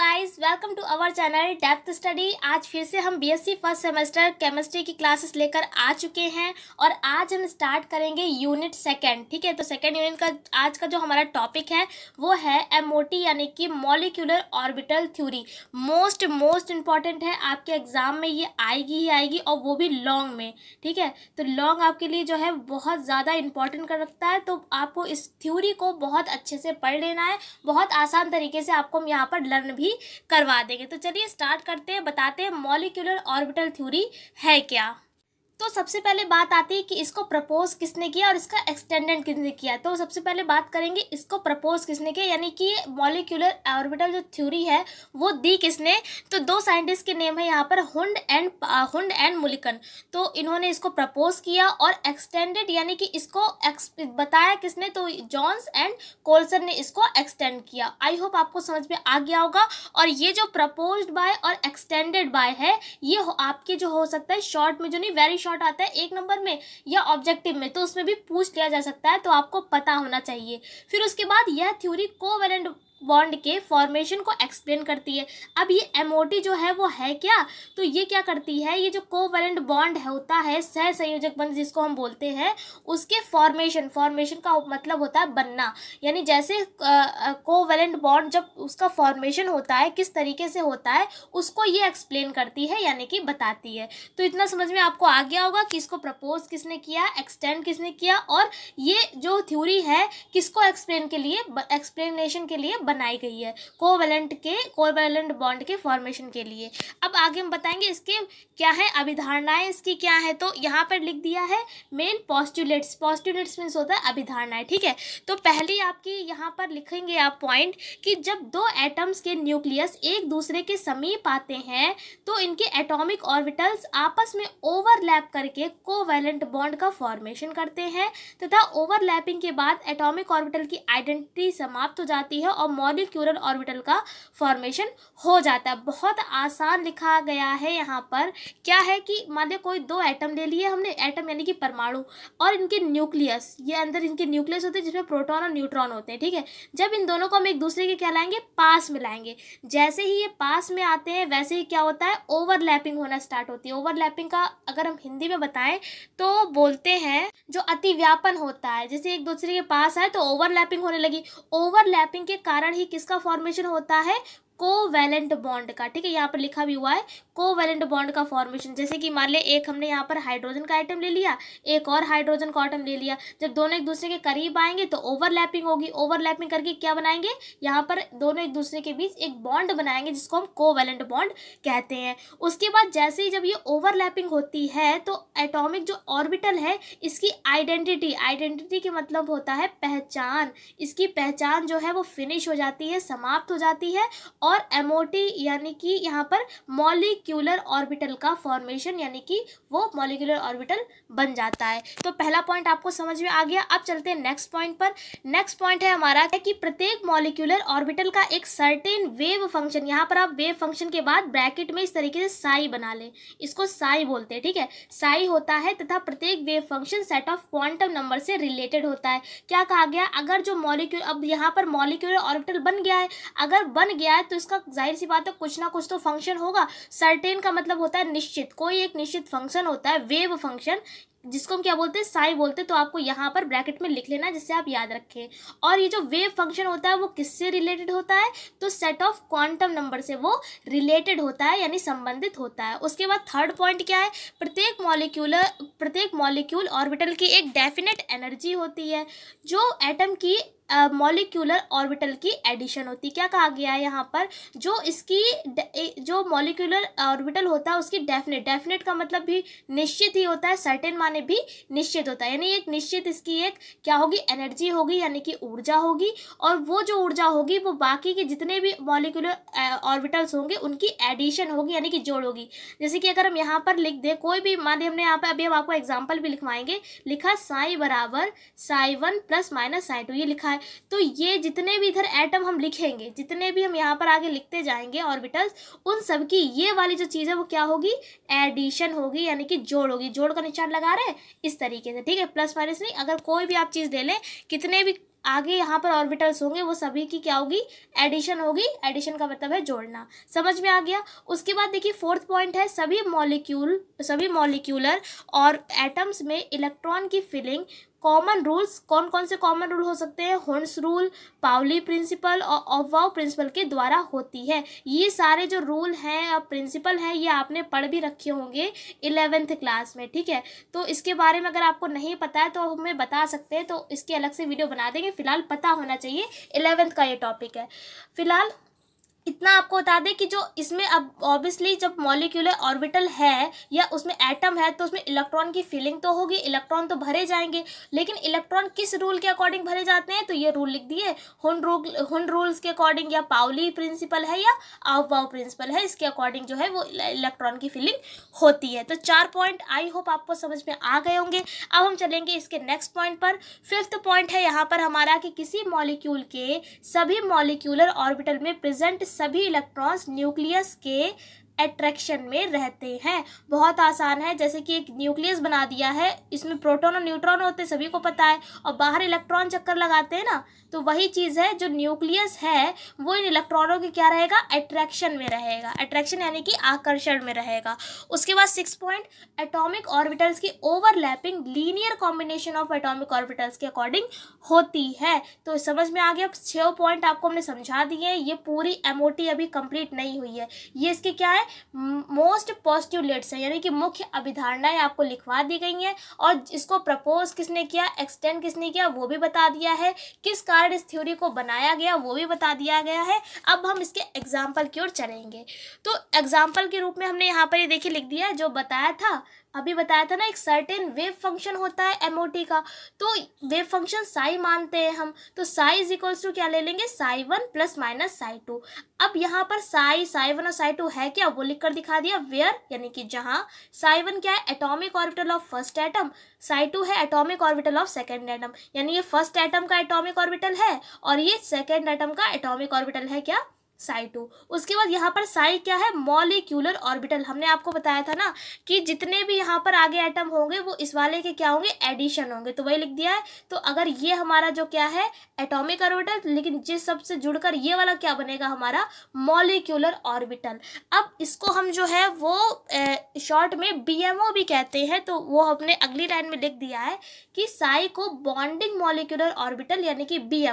guys welcome to our channel depth study आज फिर से हम बीएससी फर्स्ट सेमेस्टर केमिस्ट्री की क्लासेस लेकर आ चुके हैं और आज हम स्टार्ट करेंगे यूनिट सेकंड ठीक है तो सेकंड यूनिट का आज का जो हमारा टॉपिक है वो है एमओटी यानी कि molecular orbital theory most most important है आपके एग्जाम में ये आएगी ही आएगी और वो भी लॉन्ग में ठीक है तो लॉन्ग आपके लिए जो है बहुत ज़्यादा इंपॉर्टेंट कर रखता है तो आपको इस थ्योरी को बहुत अच्छे से पढ़ लेना है बहुत आसान तरीके से आपको हम यहाँ पर लर्न भी ही करवा देंगे तो चलिए स्टार्ट करते हैं बताते हैं मॉलिक्यूलर ऑर्बिटल थ्योरी है क्या तो सबसे पहले बात आती है कि इसको प्रपोज किसने किया और इसका एक्सटेंडेंट किसने किया तो सबसे पहले बात करेंगे इसको प्रपोज किसने किया यानी कि मॉलिक्यूलर ऑर्बिटल जो थ्योरी है वो दी किसने तो दो साइंटिस्ट के नेम है यहाँ पर Hund and Hund and Mulliken तो इन्होंने इसको प्रपोज किया और एक्सटेंडेड यानी कि इसको बताया किसने तो जॉन्स एंड कोल्सन ने इसको एक्सटेंड किया आई होप आपको समझ में आ गया होगा और ये जो प्रपोज बाय और एक्सटेंडेड बाय है ये आपके जो हो सकता है शॉर्ट में जो नहीं वेरी शॉर्ट शॉट आता है एक नंबर में या ऑब्जेक्टिव में तो उसमें भी पूछ लिया जा सकता है तो आपको पता होना चाहिए फिर उसके बाद यह थ्योरी कोवेलेंट बॉन्ड के फॉर्मेशन को एक्सप्लेन करती है अब ये एमओटी जो है वो है क्या तो ये क्या करती है ये जो कोवेलेंट बॉन्ड होता है सह संयोजक बंध जिसको हम बोलते हैं उसके फॉर्मेशन फॉर्मेशन का मतलब होता है बनना यानी जैसे कोवेलेंट बॉन्ड जब उसका फॉर्मेशन होता है किस तरीके से होता है उसको ये एक्सप्लेन करती है यानी कि बताती है तो इतना समझ में आपको आ गया होगा कि इसको प्रपोज किसने किया एक्सटेंड किसने किया और ये जो थ्यूरी है किसको एक्सप्लेन के लिए एक्सप्लेनेशन के लिए बनाई गई है कोवेलेंट के कोवेलेंट बॉन्ड के फॉर्मेशन के लिए अब आगे हम बताएंगे इसके क्या है अभिधारणाएं इसकी क्या है तो यहाँ पर लिख दिया है मेन पॉस्टुलेट्स पॉस्टुलेट्स मीन्स होता है अभिधारणाएं ठीक है तो पहली आपकी यहाँ पर लिखेंगे आप पॉइंट कि जब दो एटम्स के न्यूक्लियस एक दूसरे के समीप आते हैं तो इनके एटॉमिक ऑर्बिटल्स आपस में ओवरलैप करके कोवेलेंट बॉन्ड का फॉर्मेशन करते हैं तथा ओवरलैपिंग के बाद एटॉमिक ऑर्बिटल की आइडेंटिटी समाप्त हो जाती है और मॉलिक्यूलर ऑर्बिटल का फॉर्मेशन हो जाता है बहुत आसान लिखा गया है यहाँ पर क्या है कि मान लिया कोई दो एटम ले लिए हमने एटम यानी कि परमाणु और इनके न्यूक्लियस ये अंदर इनके न्यूक्लियस होते हैं जिसमें प्रोटॉन और न्यूट्रॉन होते हैं ठीक है जब इन दोनों को हम एक दूसरे के क्या लाएंगे पास में लाएंगे जैसे ही ये पास में आते हैं वैसे ही क्या होता है ओवरलैपिंग होना स्टार्ट होती है ओवरलैपिंग का अगर हम हिंदी में बताएं तो बोलते हैं जो अतिव्यापन होता है जैसे एक दूसरे के पास आए तो ओवरलैपिंग होने लगी ओवरलैपिंग के कारण कारण ही किसका फॉर्मेशन होता है कोवेलेंट बॉन्ड का ठीक है यहाँ पर लिखा भी हुआ है कोवेलेंट बॉन्ड का फॉर्मेशन जैसे कि मान ले एक हमने यहाँ पर हाइड्रोजन का आइटम ले लिया एक और हाइड्रोजन का आइटम ले लिया जब दोनों एक दूसरे के करीब आएंगे तो ओवरलैपिंग होगी ओवरलैपिंग करके क्या बनाएंगे यहाँ पर दोनों एक दूसरे के बीच एक बॉन्ड बनाएंगे जिसको हम कोवेलेंट बॉन्ड कहते हैं उसके बाद जैसे ही जब ये ओवरलैपिंग होती है तो एटॉमिक जो ऑर्बिटल है इसकी आइडेंटिटी आइडेंटिटी के मतलब होता है पहचान इसकी पहचान जो है वो फिनिश हो जाती है समाप्त हो जाती है और और एमओटी यानी कि यहाँ पर मॉलिक्यूलर ऑर्बिटल का फॉर्मेशन यानी कि वो मॉलिक्यूलर ऑर्बिटल बन जाता है तो पहला पॉइंट आपको समझ में आ गया अब चलते हैं नेक्स्ट पॉइंट पर नेक्स्ट पॉइंट है हमारा है कि प्रत्येक मॉलिक्यूलर ऑर्बिटल का एक सर्टेन वेव फंक्शन यहाँ पर आप वेव फंक्शन के बाद ब्रैकेट में इस तरीके से साई बना लें इसको साई बोलते हैं ठीक है साई होता है तथा प्रत्येक wave function set of quantum number से रिलेटेड होता है क्या कहा गया अगर जो मॉलिक्यूल अब यहाँ पर मॉलिक्यूलर ऑर्बिटल बन गया है अगर बन गया है तो उसका जाहिर सी बात है कुछ ना कुछ तो फंक्शन होगा सर्टेन का मतलब होता है निश्चित कोई एक निश्चित फंक्शन होता है वेव फंक्शन जिसको हम क्या बोलते हैं साई बोलते हैं तो आपको यहाँ पर ब्रैकेट में लिख लेना जिससे आप याद रखें और ये जो वेव फंक्शन होता है वो किससे रिलेटेड होता है तो सेट ऑफ क्वांटम नंबर से वो रिलेटेड होता है यानी संबंधित होता है उसके बाद थर्ड पॉइंट क्या है प्रत्येक मॉलिक्यूलर प्रत्येक मॉलिक्यूल ऑर्बिटल की एक डेफिनेट एनर्जी होती है जो एटम की मॉलिक्यूलर ऑर्बिटल की एडिशन होती है क्या कहा गया है यहाँ पर जो इसकी जो मॉलिक्यूलर ऑर्बिटल होता है उसकी डेफिनेट डेफिनेट का मतलब भी निश्चित ही होता है सर्टेन माने भी निश्चित होता है यानी एक निश्चित इसकी एक क्या होगी एनर्जी होगी यानी कि ऊर्जा होगी और वो जो ऊर्जा होगी वो बाकी के जितने भी मॉलिक्यूलर ऑर्बिटल्स होंगे उनकी एडिशन होगी यानी कि जोड़ होगी जैसे कि अगर हम यहाँ पर लिख दें कोई भी मान हमने यहाँ पर अभी हम आपको एग्जाम्पल भी लिखवाएंगे लिखा साई बराबर psi one plus minus psi two ये लिखा है तो ये जितने भी इधर एटम हम लिखेंगे जितने भी हम यहाँ पर आगे लिखते जाएंगे ऑर्बिटल्स उन सब की ये वाली जो चीज़ है वो क्या होगी एडिशन होगी यानी कि जोड़ होगी जोड़ का निशान लगा रहे हैं इस तरीके से ठीक है प्लस माइनस नहीं अगर कोई भी आप चीज़ ले लें कितने भी आगे यहाँ पर ऑर्बिटल्स होंगे वो सभी की क्या होगी एडिशन होगी एडिशन का मतलब है जोड़ना समझ में आ गया उसके बाद देखिए फोर्थ पॉइंट है सभी मॉलिक्यूल सभी मॉलिक्यूलर और एटम्स में इलेक्ट्रॉन की फिलिंग कॉमन रूल्स कौन कौन से कॉमन रूल हो सकते हैं होन्स रूल पावली प्रिंसिपल और ऑफवाव प्रिंसिपल के द्वारा होती है ये सारे जो रूल हैं और प्रिंसिपल हैं ये आपने पढ़ भी रखे होंगे इलेवेंथ क्लास में ठीक है तो इसके बारे में अगर आपको नहीं पता है तो हमें बता सकते हैं तो इसके अलग से वीडियो बना देंगे फिलहाल पता होना चाहिए इलेवेंथ का ये टॉपिक है फिलहाल इतना आपको बता दें कि जो इसमें अब ऑब्वियसली जब मॉलिक्यूलर ऑर्बिटल है या उसमें एटम है तो उसमें इलेक्ट्रॉन की फीलिंग तो होगी इलेक्ट्रॉन तो भरे जाएंगे लेकिन इलेक्ट्रॉन किस रूल के अकॉर्डिंग भरे जाते हैं तो ये रूल लिख दिए हुन रूल हुन रूल्स के अकॉर्डिंग या पाउली प्रिंसिपल है या पाव प्रिंसिपल है इसके अकॉर्डिंग जो है वो इलेक्ट्रॉन की फीलिंग होती है तो चार पॉइंट आई होप आपको समझ में आ गए होंगे अब हम चलेंगे इसके नेक्स्ट पॉइंट पर फिफ्थ पॉइंट है यहाँ पर हमारा कि किसी मॉलिक्यूल के सभी मॉलिक्यूलर ऑर्बिटल में प्रेजेंट सभी इलेक्ट्रॉन्स न्यूक्लियस के एट्रैक्शन में रहते हैं बहुत आसान है जैसे कि एक न्यूक्लियस बना दिया है इसमें प्रोटॉन और न्यूट्रॉन होते हैं सभी को पता है और बाहर इलेक्ट्रॉन चक्कर लगाते हैं ना तो वही चीज़ है जो न्यूक्लियस है वो इन इलेक्ट्रॉनों के क्या रहेगा एट्रैक्शन में रहेगा अट्रैक्शन यानी कि आकर्षण में रहेगा उसके बाद सिक्स पॉइंट एटॉमिक ऑर्बिटल्स की overlapping linear combination of atomic orbitals के अकॉर्डिंग होती है तो समझ में आ गया छः पॉइंट आपको हमने समझा दिए हैं ये पूरी एमओटी अभी कंप्लीट नहीं हुई है ये इसके क्या है मोस्ट पॉस्टुलेट्स है यानी कि मुख्य अभिधारणाएं आपको लिखवा दी गई हैं और इसको प्रपोज किसने किया एक्सटेंड किसने किया वो भी बता दिया है किस कारण इस थ्योरी को बनाया गया वो भी बता दिया गया है अब हम इसके एग्जाम्पल की ओर चलेंगे तो एग्जाम्पल के रूप में हमने यहाँ पर ये देखिए लिख दिया जो बताया था अभी बताया था ना एक सर्टेन वेव फंक्शन होता है एम का तो वेव फंक्शन साई मानते हैं हम तो साई इज इक्वल्स टू क्या ले लेंगे psi one plus minus psi two अब यहाँ पर साई साई वन और साई टू है क्या वो लिखकर दिखा दिया वेयर यानी कि जहाँ साई वन क्या है atomic orbital of first atom psi two है atomic orbital of second atom यानी ये फर्स्ट एटम का एटॉमिक ऑर्बिटल है और ये सेकेंड एटम का एटॉमिक ऑर्बिटल है क्या साई टू उसके बाद यहाँ पर साई क्या है मॉलिक्यूलर ऑर्बिटल हमने आपको बताया था ना कि जितने भी यहाँ पर आगे एटम होंगे वो इस वाले के क्या होंगे एडिशन होंगे तो वही लिख दिया है तो अगर ये हमारा जो क्या है एटॉमिक ऑर्बिटल लेकिन जिस सबसे जुड़कर ये वाला क्या बनेगा हमारा मॉलिक्यूलर ऑर्बिटल अब इसको हम जो है वो शॉर्ट में बी भी कहते हैं तो वो हमने अगली लाइन में लिख दिया है कि साई को बॉन्डिंग मॉलिक्यूलर ऑर्बिटल यानी कि बी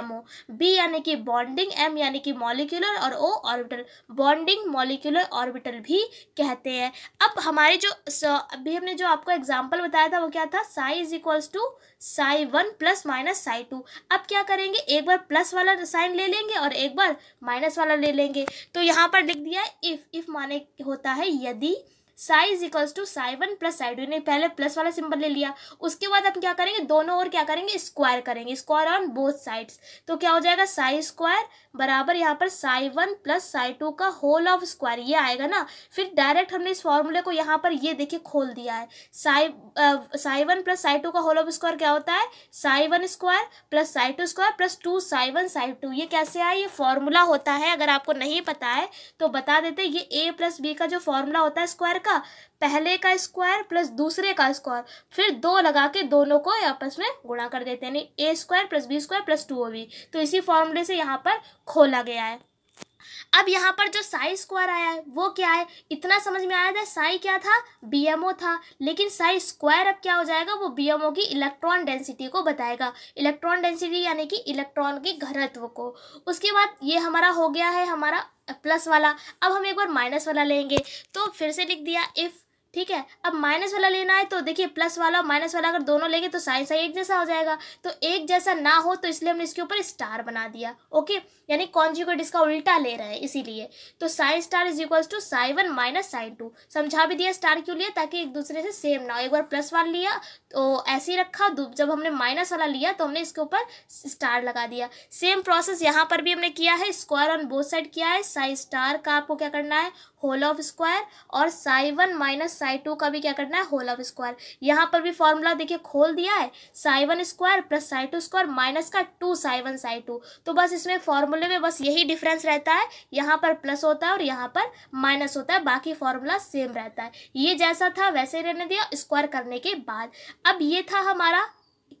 बी यानी कि बॉन्डिंग एम यानी कि मॉलिक्यूलर और O orbital bonding molecular orbital भी कहते हैं अब हमारे जो अभी हमने जो आपको एग्जाम्पल बताया था वो क्या था psi is equals to psi one plus minus psi two अब क्या करेंगे एक बार प्लस वाला साइन ले लेंगे और एक बार माइनस वाला ले लेंगे तो यहाँ पर लिख दिया इफ़ इफ़ माने होता है यदि psi is equals to psi one plus psi two ने पहले प्लस वाला सिंबल ले लिया उसके बाद हम क्या करेंगे दोनों और क्या करेंगे स्क्वायर करेंगे स्क्वायर ऑन बोथ साइड्स तो क्या हो जाएगा साई स्क्वायर बराबर यहाँ पर psi one plus psi two का होल ऑफ स्क्वायर ये आएगा ना फिर डायरेक्ट हमने इस फॉर्मूले को यहाँ पर ये देखिए खोल दिया है psi psi one plus psi two का होल ऑफ स्क्वायर क्या होता है psi one square plus psi two square plus two psi one psi two ये कैसे आया ये फॉर्मूला होता है अगर आपको नहीं पता है तो बता देते ये ए प्लस बी का जो फॉर्मूला होता है स्क्वायर का पहले का स्क्वायर प्लस दूसरे का स्क्वायर फिर दो लगा के दोनों को आपस में गुणा कर देते हैं यानी A square plus B square plus two O B तो इसी फॉर्मूले से यहाँ पर खोला गया है अब यहाँ पर जो साई स्क्वायर आया है वो क्या है इतना समझ में आया था साई क्या था बी था लेकिन साई स्क्वायर अब क्या हो जाएगा वो बी की इलेक्ट्रॉन डेंसिटी को बताएगा इलेक्ट्रॉन डेंसिटी यानी कि इलेक्ट्रॉन के घनत्व को उसके बाद ये हमारा हो गया है हमारा प्लस वाला अब हम एक बार माइनस वाला लेंगे तो फिर से लिख दिया इफ़ ठीक है अब माइनस वाला लेना है तो देखिए प्लस वाला और माइनस वाला अगर दोनों लेंगे तो साइन साइन एक जैसा हो जाएगा तो एक जैसा ना हो तो इसलिए हमने इसके ऊपर स्टार बना दिया ओके यानी कॉन्जिगेट इसका उल्टा ले रहे हैं इसीलिए तो sine star is equals to sine one minus sine two समझा भी दिया स्टार क्यों लिया ताकि एक दूसरे से सेम ना हो एक बार प्लस वाला लिया तो ऐसे ही रखा जब हमने माइनस वाला लिया तो हमने इसके ऊपर स्टार लगा दिया सेम प्रोसेस यहाँ पर भी हमने किया है स्क्वायर ऑन बोथ साइड किया है साइन स्टार का आपको क्या करना है होल ऑफ स्क्वायर और sine one minus sine psi two का भी क्या करना है होल ऑफ स्क्वायर यहाँ पर भी फॉर्मूला देखिए खोल दिया है psi one square plus psi two square minus का two psi one psi two तो बस इसमें फॉर्मूले में बस यही डिफरेंस रहता है यहाँ पर प्लस होता है और यहाँ पर माइनस होता है बाकी फॉर्मूला सेम रहता है ये जैसा था वैसे रहने दिया स्क्वायर करने के बाद अब ये था हमारा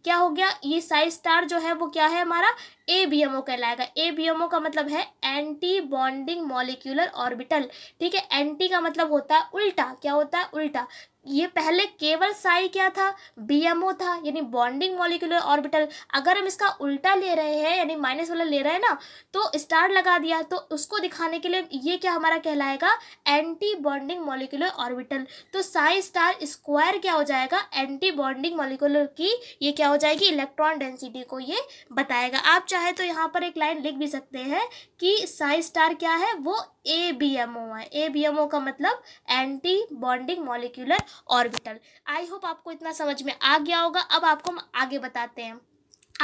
क्या हो गया ये साइज स्टार जो है वो क्या है हमारा ए बी एम ओ कहलाएगा ए बी एम ओ का मतलब है एंटी बॉन्डिंग मॉलिक्यूलर ऑर्बिटल ठीक है एंटी का मतलब होता है उल्टा क्या होता है उल्टा ये पहले केवल साई क्या था बीएमओ था यानी बॉन्डिंग मॉलिकुलर ऑर्बिटल अगर हम इसका उल्टा ले रहे हैं यानी माइनस वाला ले रहे हैं ना तो स्टार लगा दिया तो उसको दिखाने के लिए ये क्या हमारा कहलाएगा एंटी बॉन्डिंग मॉलिकुलर ऑर्बिटल तो साई स्टार स्क्वायर क्या हो जाएगा एंटी बॉन्डिंग मॉलिकुलर की ये क्या हो जाएगी इलेक्ट्रॉन डेंसिटी को ये बताएगा आप चाहे तो यहाँ पर एक लाइन लिख भी सकते हैं कि साई स्टार क्या है वो ए बी एम ओ है ए बी एम ओ का मतलब anti bonding molecular orbital I hope आपको इतना समझ में आ गया होगा अब आपको हम आगे बताते हैं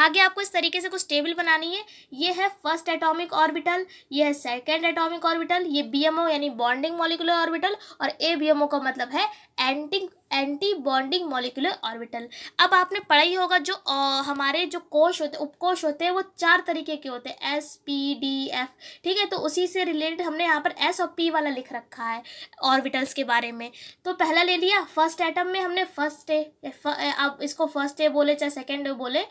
आगे आपको इस तरीके से कुछ टेबल बनानी है ये है फर्स्ट एटॉमिक ऑर्बिटल ये है सेकेंड एटॉमिक ऑर्बिटल ये बीएमओ यानी बॉन्डिंग मॉलिकुलर ऑर्बिटल और ए बीएमओ का मतलब है एंटिंग एंटी बॉन्डिंग मॉलिकुलर ऑर्बिटल अब आपने पढ़ा ही होगा जो आ, हमारे जो कोश होते उपकोश होते हैं वो चार तरीके के होते हैं एस पी डी एफ ठीक है तो उसी से रिलेटेड हमने यहाँ पर एस और पी वाला लिख रखा है ऑर्बिटल्स के बारे में तो पहला ले लिया फर्स्ट एटम में हमने फर्स्ट ए अब इसको फर्स्ट ए बोले चाहे सेकेंड ए बोले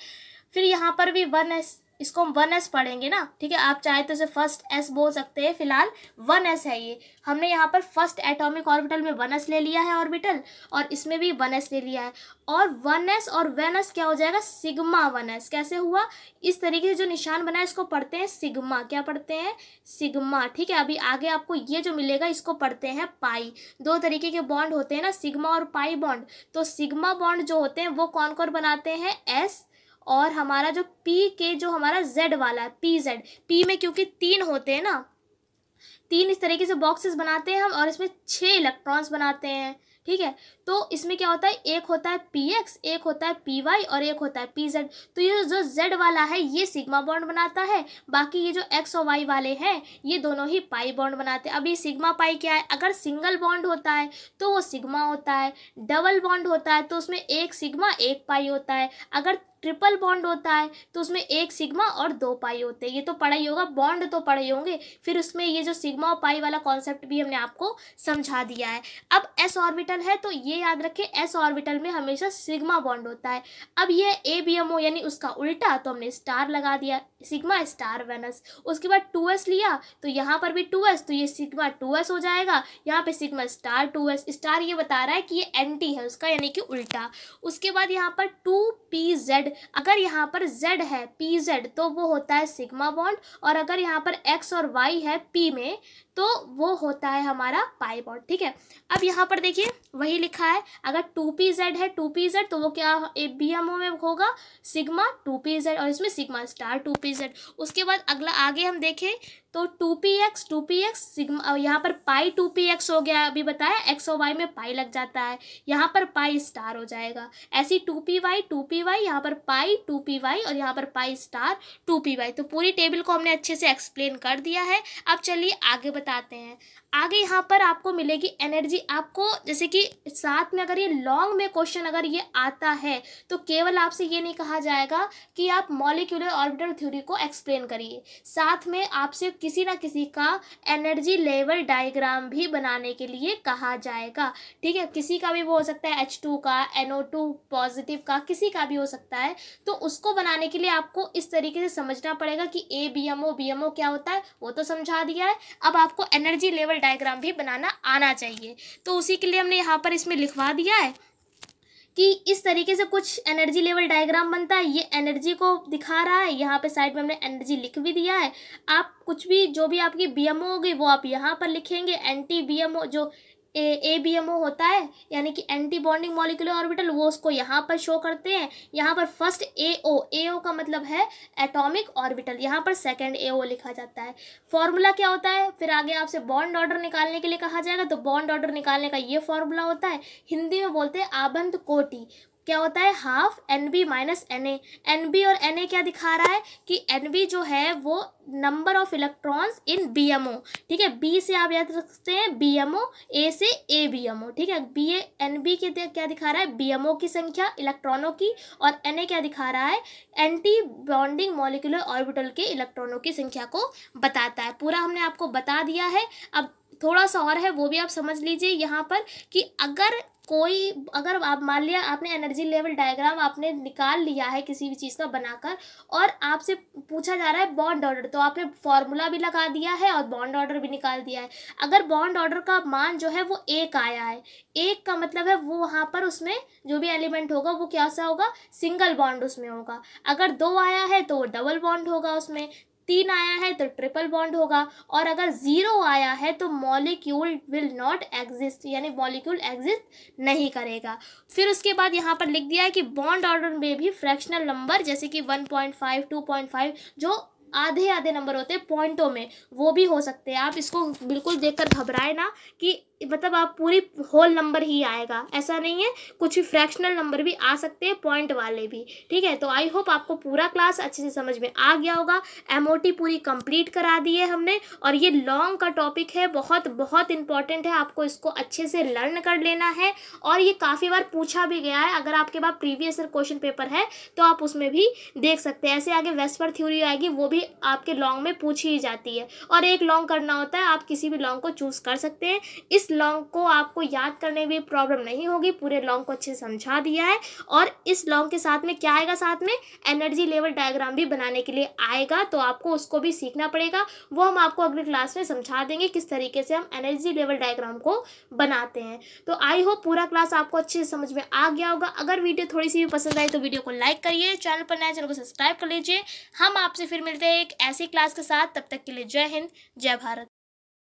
फिर यहाँ पर भी वन एस इसको हम वन एस पढ़ेंगे ना ठीक है आप चाहे तो इसे फर्स्ट एस बोल सकते हैं फिलहाल वन एस है ये हमने यहाँ पर फर्स्ट एटॉमिक ऑर्बिटल में वन एस ले लिया है ऑर्बिटल और इसमें भी वन एस ले लिया है और वन एस और वन एस क्या हो जाएगा सिग्मा वन एस कैसे हुआ इस तरीके से जो निशान बना है इसको पढ़ते हैं सिग्मा क्या पढ़ते हैं सिग्मा ठीक है अभी आगे आपको ये जो मिलेगा इसको पढ़ते हैं पाई दो तरीके के बॉन्ड होते हैं ना सिग्मा और पाई बॉन्ड तो सिग्मा बॉन्ड जो होते हैं वो कौन कौन बनाते हैं एस और हमारा जो पी के जो हमारा जेड वाला है पी जेड पी में क्योंकि तीन होते हैं ना तीन इस तरीके से बॉक्सेस बनाते हैं हम और इसमें छः इलेक्ट्रॉन्स बनाते हैं ठीक है तो इसमें क्या होता है एक होता है पी एक्स एक होता है पी वाई और एक होता है पी जेड तो ये जो जेड वाला है ये सिग्मा बॉन्ड बनाता है बाकी ये जो एक्स और वाई वाले हैं ये दोनों ही पाई बॉन्ड बनाते हैं अभी सिग्मा पाई क्या है अगर सिंगल बॉन्ड होता है तो वो सिग्मा होता है डबल बॉन्ड होता है तो उसमें एक सिग्मा एक पाई होता है अगर ट्रिपल बॉन्ड होता है तो उसमें एक सिग्मा और दो पाई होते हैं ये तो पढ़ाई होगा बॉन्ड तो पढ़े होंगे फिर उसमें ये जो सिग्मा और पाई वाला कॉन्सेप्ट भी हमने आपको समझा दिया है अब एस ऑर्बिटल है तो ये याद रखें एस ऑर्बिटल में हमेशा सिग्मा बॉन्ड होता है अब ये ए बी एम ओ यानी उसका उल्टा तो हमने स्टार लगा दिया सिग्मा स्टार वेनस उसके बाद टू एस लिया तो यहाँ पर भी टू एस तो ये सिग्मा टू एस हो जाएगा यहाँ पे sigma star two S star ये बता रहा है कि ये एंटी है उसका यानी कि उल्टा उसके बाद यहाँ पर टू पी जेड अगर यहाँ पर z है पी जेड तो वो होता है सिग्मा बॉन्ड और अगर यहाँ पर x और y है p में तो वो होता है हमारा पाई बॉन्ड ठीक है अब यहाँ पर देखिए वही लिखा है अगर टू पी जेड है टू पी जेड तो वो क्या ए बी एम ओ में होगा सिग्मा टू पी जेड और इसमें sigma star two P Z उसके बाद अगला आगे हम देखें तो two P X two P X sigma यहाँ पर पाई टू पी एक्स हो गया अभी बताया एक्स ओ वाई में पाई लग जाता है यहाँ पर पाई स्टार हो जाएगा ऐसी two P Y two P Y यहाँ पर पाई टू पी वाई और यहाँ पर pi star two P Y तो पूरी टेबल को हमने अच्छे से एक्सप्लेन कर दिया है अब चलिए आगे बताते हैं आगे यहाँ पर आपको मिलेगी एनर्जी आपको जैसे कि साथ में अगर ये लॉन्ग में क्वेश्चन अगर ये आता है तो केवल आपसे ये नहीं कहा जाएगा कि आप मॉलिक्यूलर ऑर्बिटल थ्योरी को एक्सप्लेन करिए साथ में आपसे किसी ना किसी का एनर्जी लेवल डायग्राम भी बनाने के लिए कहा जाएगा ठीक है किसी का भी वो हो सकता है एच टू का एनओ टू पॉजिटिव का किसी का भी हो सकता है तो उसको बनाने के लिए आपको इस तरीके से समझना पड़ेगा कि A B M O B M O क्या होता है वो तो समझा दिया है अब आपको एनर्जी लेवल डायग्राम भी बनाना आना चाहिए तो उसी के लिए हमने यहाँ पर इसमें लिखवा दिया है कि इस तरीके से कुछ एनर्जी लेवल डायग्राम बनता है ये एनर्जी को दिखा रहा है यहाँ पे साइड में हमने एनर्जी लिख भी दिया है आप कुछ भी जो भी आपकी बी होगी वो आप यहाँ पर लिखेंगे एंटी बी जो ए बी एम ओ होता है यानी कि एंटी बॉन्डिंग मॉलिकुलर ऑर्बिटल वो उसको यहाँ पर शो करते हैं यहाँ पर फर्स्ट ए ओ ए ओ का मतलब है एटॉमिक ऑर्बिटल यहाँ पर सेकंड ए ओ लिखा जाता है फॉर्मूला क्या होता है फिर आगे आपसे बॉन्ड ऑर्डर निकालने के लिए कहा जाएगा तो बॉन्ड ऑर्डर निकालने का ये फॉर्मूला होता है हिंदी में बोलते हैं आबंध कोटि क्या होता है half N B minus N A N B और एन ए क्या दिखा रहा है कि एन बी जो है वो number of electrons in B M O ठीक है बी से आप याद रख सकते हैं बी एम ओ ए से ए बी एम ओ ठीक है बी ए एन बी के क्या दिखा रहा है बी एम ओ की संख्या इलेक्ट्रॉनों की और एन ए क्या दिखा रहा है एंटी बॉन्डिंग मॉलिकुलर ऑर्बिटल के इलेक्ट्रॉनों की संख्या को बताता है पूरा हमने आपको बता दिया है अब थोड़ा सा और है वो भी आप समझ लीजिए यहाँ पर कि अगर कोई अगर आप मान लिया आपने एनर्जी लेवल डायग्राम आपने निकाल लिया है किसी भी चीज़ का बनाकर और आपसे पूछा जा रहा है बॉन्ड ऑर्डर तो आपने फॉर्मूला भी लगा दिया है और बॉन्ड ऑर्डर भी निकाल दिया है अगर बॉन्ड ऑर्डर का मान जो है वो एक आया है एक का मतलब है वो वहाँ पर उसमें जो भी एलिमेंट होगा वो क्या सा होगा सिंगल बॉन्ड उसमें होगा अगर दो आया है तो वो डबल बॉन्ड होगा उसमें तीन आया है तो ट्रिपल बॉन्ड होगा और अगर ज़ीरो आया है तो मॉलिक्यूल विल नॉट एग्जिस्ट यानी मॉलिक्यूल एग्जिस्ट नहीं करेगा फिर उसके बाद यहाँ पर लिख दिया है कि बॉन्ड ऑर्डर में भी फ्रैक्शनल नंबर जैसे कि one point five two point five जो आधे आधे नंबर होते हैं पॉइंटों में वो भी हो सकते हैं आप इसको बिल्कुल कर घबराए ना कि मतलब आप पूरी होल नंबर ही आएगा ऐसा नहीं है कुछ फ्रैक्शनल नंबर भी आ सकते हैं पॉइंट वाले भी ठीक है तो आई होप आपको पूरा क्लास अच्छे से समझ में आ गया होगा एम पूरी कंप्लीट करा दी है हमने और ये लॉन्ग का टॉपिक है बहुत बहुत इंपॉर्टेंट है आपको इसको अच्छे से लर्न कर लेना है और ये काफ़ी बार पूछा भी गया है अगर आपके पास प्रीवियस क्वेश्चन पेपर है तो आप उसमें भी देख सकते हैं ऐसे आगे वेस्पर थ्योरी आएगी वो भी आपके लॉन्ग में पूछी ही जाती है और एक लॉन्ग करना होता है आप किसी भी लॉन्ग को चूज़ कर सकते हैं इस लॉन्ग को आपको याद करने में प्रॉब्लम नहीं होगी पूरे लॉन्ग को अच्छे से समझा दिया है और इस लॉन्ग के साथ में क्या आएगा साथ में एनर्जी लेवल डायग्राम भी बनाने के लिए आएगा तो आपको उसको भी सीखना पड़ेगा वो हम आपको अगली क्लास में समझा देंगे किस तरीके से हम एनर्जी लेवल डायग्राम को बनाते हैं तो आई होप पूरा क्लास आपको अच्छे से समझ में आ गया होगा अगर वीडियो थोड़ी सी भी पसंद आई तो वीडियो को लाइक करिए चैनल पर नया चैनल को सब्सक्राइब कर लीजिए हम आपसे फिर मिलते हैं एक ऐसी क्लास के साथ तब तक के लिए जय हिंद जय भारत